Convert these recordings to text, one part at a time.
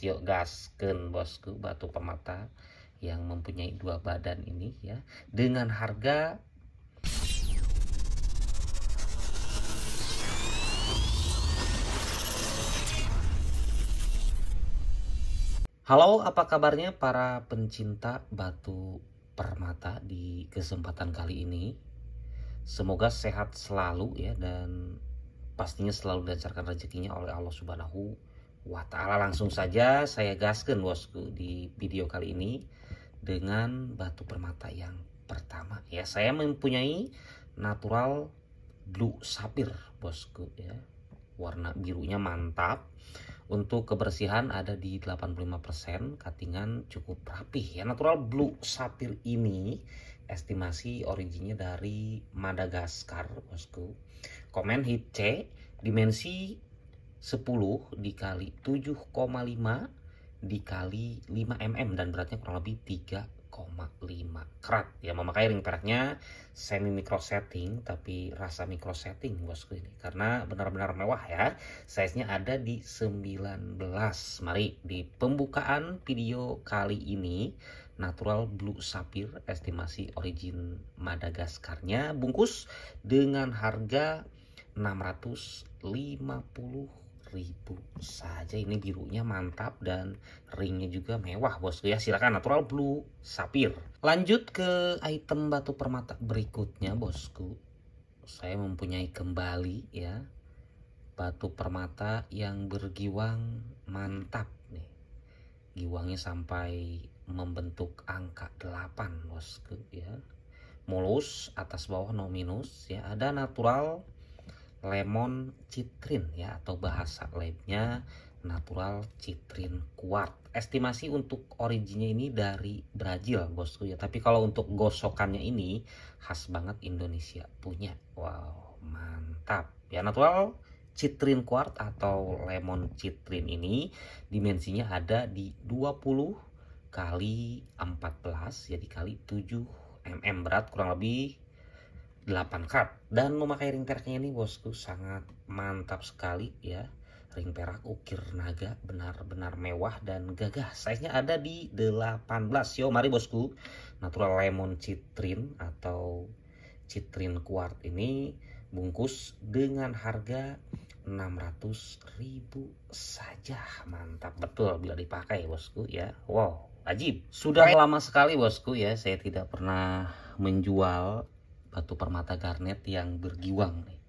Yuk gasken bosku batu pemata yang mempunyai dua badan ini ya dengan harga Halo, apa kabarnya para pencinta batu permata di kesempatan kali ini? Semoga sehat selalu ya dan pastinya selalu dilancarkan rezekinya oleh Allah Subhanahu Wah Ta'ala langsung saja saya gaskan bosku di video kali ini dengan batu permata yang pertama ya saya mempunyai natural blue sapphire bosku ya warna birunya mantap untuk kebersihan ada di 85% katingan cukup rapih ya natural blue sapphire ini estimasi originnya dari Madagaskar bosku komen hit C dimensi 10 dikali 7,5 dikali 5 mm dan beratnya kurang lebih 3,5 karat ya memakai ring peraknya semi micro setting tapi rasa micro setting bosku ini karena benar-benar mewah ya size nya ada di 19 mari di pembukaan video kali ini natural blue sapphire estimasi origin Madagaskarnya bungkus dengan harga 650 ribu saja ini birunya mantap dan ringnya juga mewah bosku ya silakan natural blue sapir lanjut ke item batu permata berikutnya bosku saya mempunyai kembali ya batu permata yang bergiwang mantap nih giwangnya sampai membentuk angka 8 bosku ya mulus atas bawah nominus ya ada natural lemon citrin ya atau bahasa labnya natural citrin kuat. Estimasi untuk originnya ini dari Brazil, bosku ya. Tapi kalau untuk gosokannya ini khas banget Indonesia punya. Wow, mantap. Ya natural citrin kuat atau lemon citrin ini dimensinya ada di 20 kali 14 jadi kali 7 mm berat kurang lebih 8 cup dan memakai ring peraknya ini bosku sangat mantap sekali ya ring perak ukir naga benar-benar mewah dan gagah size nya ada di 18 yo mari bosku natural lemon citrin atau citrin kuart ini bungkus dengan harga ribu saja mantap betul bila dipakai ya, bosku ya wow ajib sudah lama sekali bosku ya saya tidak pernah menjual batu permata garnet yang bergiwang nih.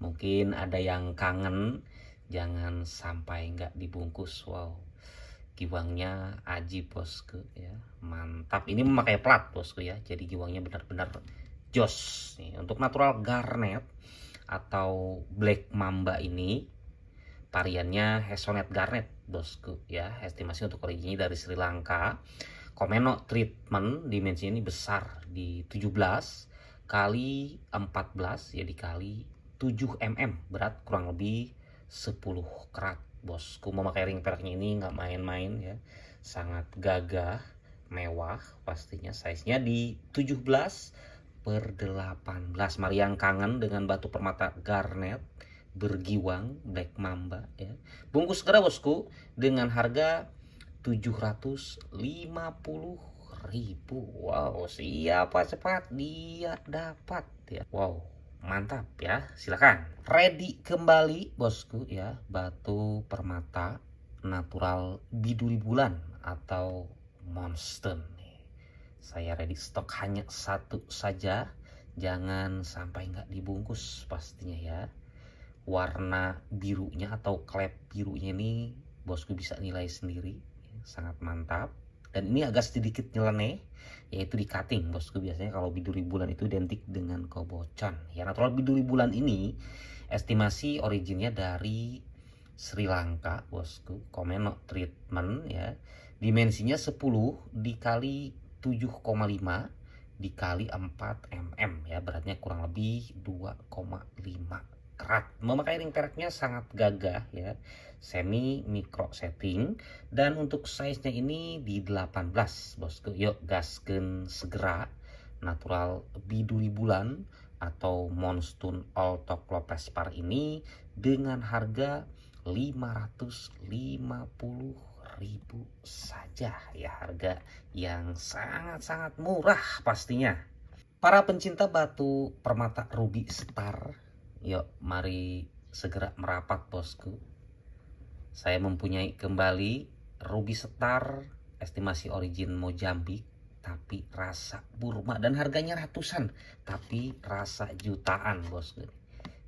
Mungkin ada yang kangen, jangan sampai nggak dibungkus. Wow, giwangnya aji bosku ya, mantap. Ini memakai plat bosku ya, jadi giwangnya benar-benar jos nih. Untuk natural garnet atau black mamba ini variannya Hesonet Garnet bosku ya estimasi untuk originnya dari Sri Lanka Komeno treatment dimensi ini besar di 17 kali 14 ya dikali 7 mm berat kurang lebih 10 kerat bosku memakai ring peraknya ini nggak main-main ya sangat gagah mewah pastinya size nya di 17 per 18 mari yang kangen dengan batu permata garnet bergiwang black mamba ya bungkus segera bosku dengan harga 750 ribu wow siapa cepat dia dapat ya wow mantap ya silakan. ready kembali bosku ya batu permata natural biduri bulan atau monster saya ready stok hanya satu saja jangan sampai nggak dibungkus pastinya ya warna birunya atau klep birunya ini bosku bisa nilai sendiri sangat mantap dan ini agak sedikit nyeleneh yaitu di cutting bosku biasanya kalau biduri bulan itu identik dengan kobocan ya natural biduri bulan ini estimasi originnya dari Sri Lanka bosku komeno treatment ya dimensinya 10 dikali 7,5 dikali 4 mm ya beratnya kurang lebih 2,5 kerak, Memakai ring peraknya sangat gagah ya, semi mikro setting dan untuk size-nya ini di 18 bosku. Yuk gasken segera natural biduri bulan atau Monstun Alto Par ini dengan harga 550 ribu saja ya harga yang sangat-sangat murah pastinya. Para pencinta batu permata ruby star Yuk, mari segera merapat bosku. Saya mempunyai kembali ruby setar estimasi origin Mojambik tapi rasa Burma dan harganya ratusan tapi rasa jutaan bosku.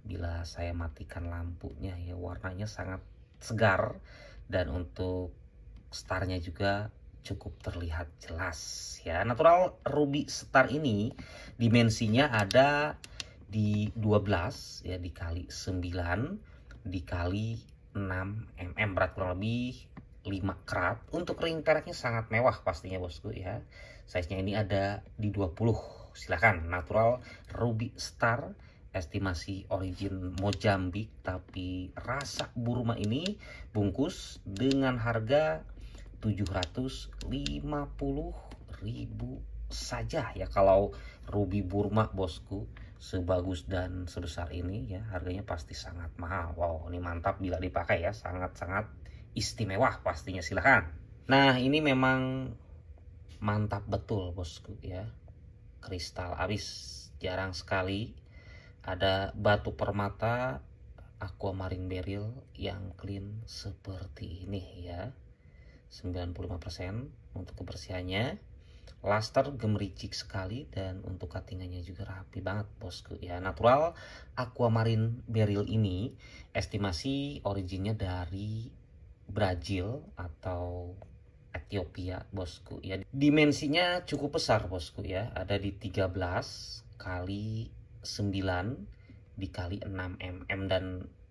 Bila saya matikan lampunya ya warnanya sangat segar dan untuk starnya juga cukup terlihat jelas ya natural ruby star ini dimensinya ada di 12 ya dikali 9 dikali 6 mm berat kurang lebih 5 karat untuk ring peraknya sangat mewah pastinya bosku ya size nya ini ada di 20 silahkan natural ruby star estimasi origin Mojambik tapi rasa Burma ini bungkus dengan harga 750 ribu saja ya kalau ruby Burma bosku sebagus dan sebesar ini ya harganya pasti sangat mahal wow ini mantap bila dipakai ya sangat-sangat istimewa pastinya silahkan nah ini memang mantap betul bosku ya kristal abis jarang sekali ada batu permata aquamarine beryl yang clean seperti ini ya 95% untuk kebersihannya Laster gemericik sekali dan untuk cuttingannya juga rapi banget bosku ya. Natural aquamarine beryl ini estimasi originnya dari Brazil atau Ethiopia bosku ya. Dimensinya cukup besar bosku ya. Ada di 13 kali 9 dikali 6 mm dan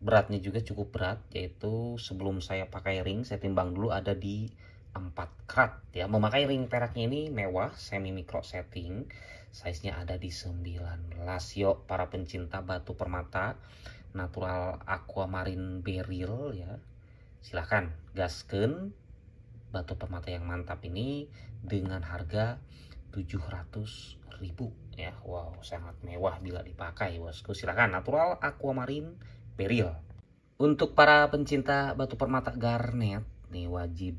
beratnya juga cukup berat yaitu sebelum saya pakai ring saya timbang dulu ada di 4 karat ya. Memakai ring peraknya ini mewah, semi micro setting. Size-nya ada di 19 yuk para pencinta batu permata natural aquamarine beryl ya. Silahkan gasken batu permata yang mantap ini dengan harga 700 ribu ya. Wow, sangat mewah bila dipakai, Bosku. Silahkan natural aquamarine beryl. Untuk para pencinta batu permata garnet nih wajib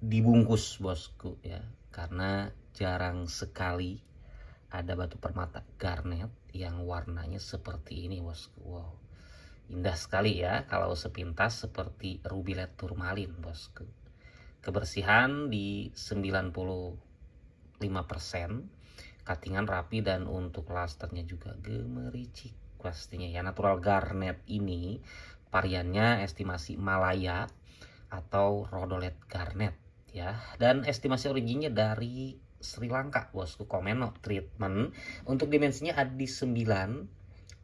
dibungkus bosku ya karena jarang sekali ada batu permata garnet yang warnanya seperti ini bosku wow indah sekali ya kalau sepintas seperti rubilet turmalin bosku kebersihan di 95% katingan rapi dan untuk lasternya juga gemericik pastinya ya natural garnet ini variannya estimasi Malaya atau rodolet garnet ya dan estimasi originnya dari Sri Lanka bosku Komeno treatment untuk dimensinya ada di 9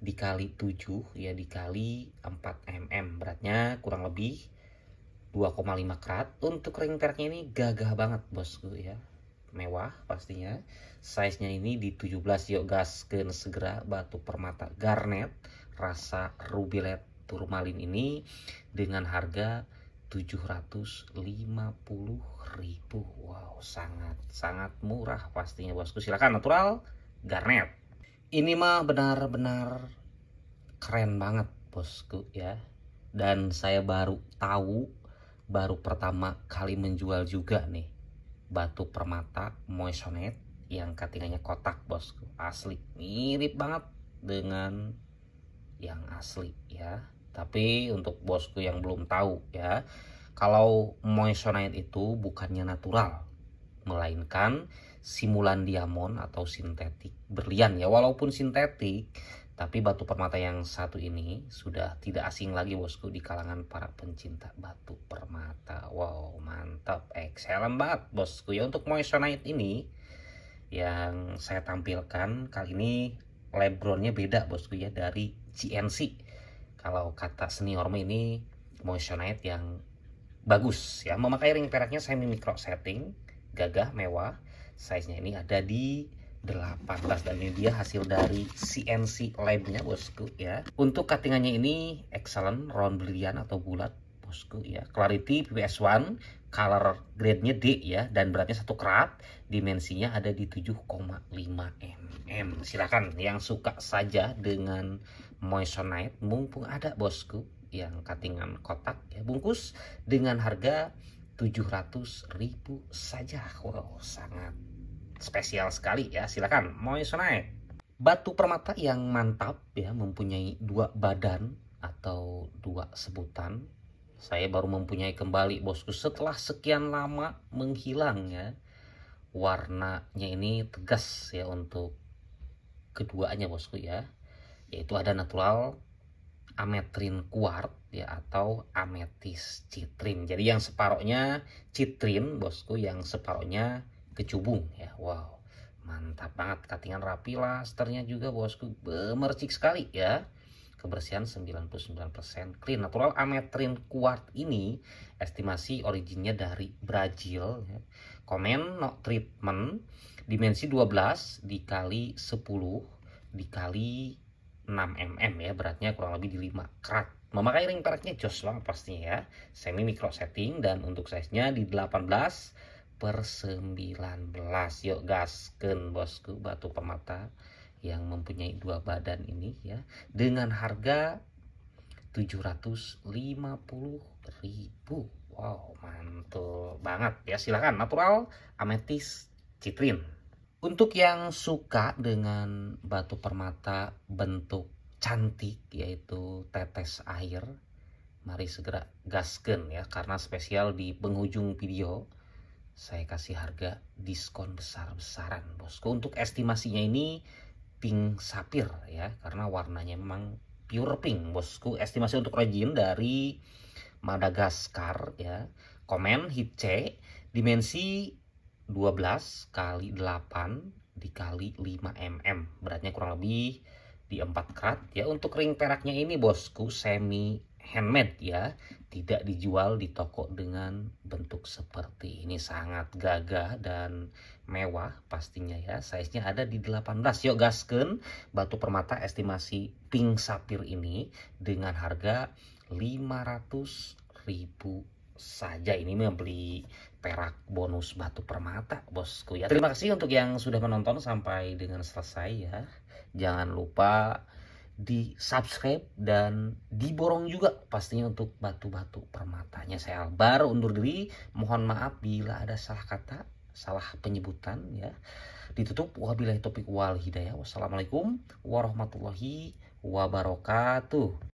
dikali 7 ya dikali 4 mm beratnya kurang lebih 2,5 karat untuk ring perknya ini gagah banget bosku ya mewah pastinya size-nya ini di 17 yuk gas ke segera batu permata garnet rasa rubilet turmalin ini dengan harga 750 ribu Wow sangat sangat murah pastinya bosku silakan natural garnet ini mah benar-benar keren banget bosku ya dan saya baru tahu baru pertama kali menjual juga nih batu permata moisonite yang katanya kotak bosku asli mirip banget dengan yang asli ya tapi untuk bosku yang belum tahu ya, kalau moissanite itu bukannya natural, melainkan simulan diamond atau sintetik berlian ya. Walaupun sintetik, tapi batu permata yang satu ini sudah tidak asing lagi bosku di kalangan para pencinta batu permata. Wow, mantap. Excellent banget bosku. Ya untuk moissanite ini yang saya tampilkan kali ini lebronnya beda bosku ya dari CNC kalau kata senior ini motionite yang bagus ya memakai ring peraknya semi micro setting gagah mewah size-nya ini ada di 18 dan ini dia hasil dari CNC labnya bosku ya untuk cuttingannya ini excellent round brilliant atau bulat bosku ya clarity PPS1 color grade-nya D ya dan beratnya satu kerat dimensinya ada di 7,5 mm silahkan yang suka saja dengan moissanite mumpung ada bosku yang katingan kotak ya bungkus dengan harga 700.000 saja wow sangat spesial sekali ya silakan moissanite batu permata yang mantap ya mempunyai dua badan atau dua sebutan saya baru mempunyai kembali bosku setelah sekian lama menghilang ya warnanya ini tegas ya untuk keduanya bosku ya yaitu ada natural ametrin kuart ya atau ametis citrin. Jadi yang separohnya citrin bosku, yang separohnya kecubung ya. Wow, mantap banget. Katingan rapi lasternya juga bosku, bemercik sekali ya. Kebersihan 99% clean. Natural ametrin kuart ini estimasi originnya dari Brazil. Ya. Komen no treatment dimensi 12 dikali 10 dikali 6 mm ya beratnya kurang lebih di 5 karat memakai ring peraknya jos banget pastinya ya semi micro setting dan untuk size nya di 18 per 19 yuk gasken bosku batu pemata yang mempunyai dua badan ini ya dengan harga 750 ribu wow mantul banget ya silahkan natural amethyst citrin untuk yang suka dengan batu permata bentuk cantik yaitu tetes air, mari segera gasken ya karena spesial di penghujung video saya kasih harga diskon besar-besaran bosku. Untuk estimasinya ini pink sapir ya karena warnanya memang pure pink bosku. Estimasi untuk rajin dari Madagaskar ya. Komen hit C dimensi 12 kali 8 dikali 5 mm. Beratnya kurang lebih di 4 karat ya. Untuk ring peraknya ini bosku semi handmade ya. Tidak dijual di toko dengan bentuk seperti ini. Sangat gagah dan mewah pastinya ya. Size-nya ada di 18. Yuk gasken batu permata estimasi pink sapir ini dengan harga 500 ribu saja ini membeli perak bonus batu permata bosku ya terima kasih untuk yang sudah menonton sampai dengan selesai ya jangan lupa di subscribe dan diborong juga pastinya untuk batu-batu permatanya saya Albar undur diri mohon maaf bila ada salah kata salah penyebutan ya ditutup wabillahi topik wal hidayah wassalamualaikum warahmatullahi wabarakatuh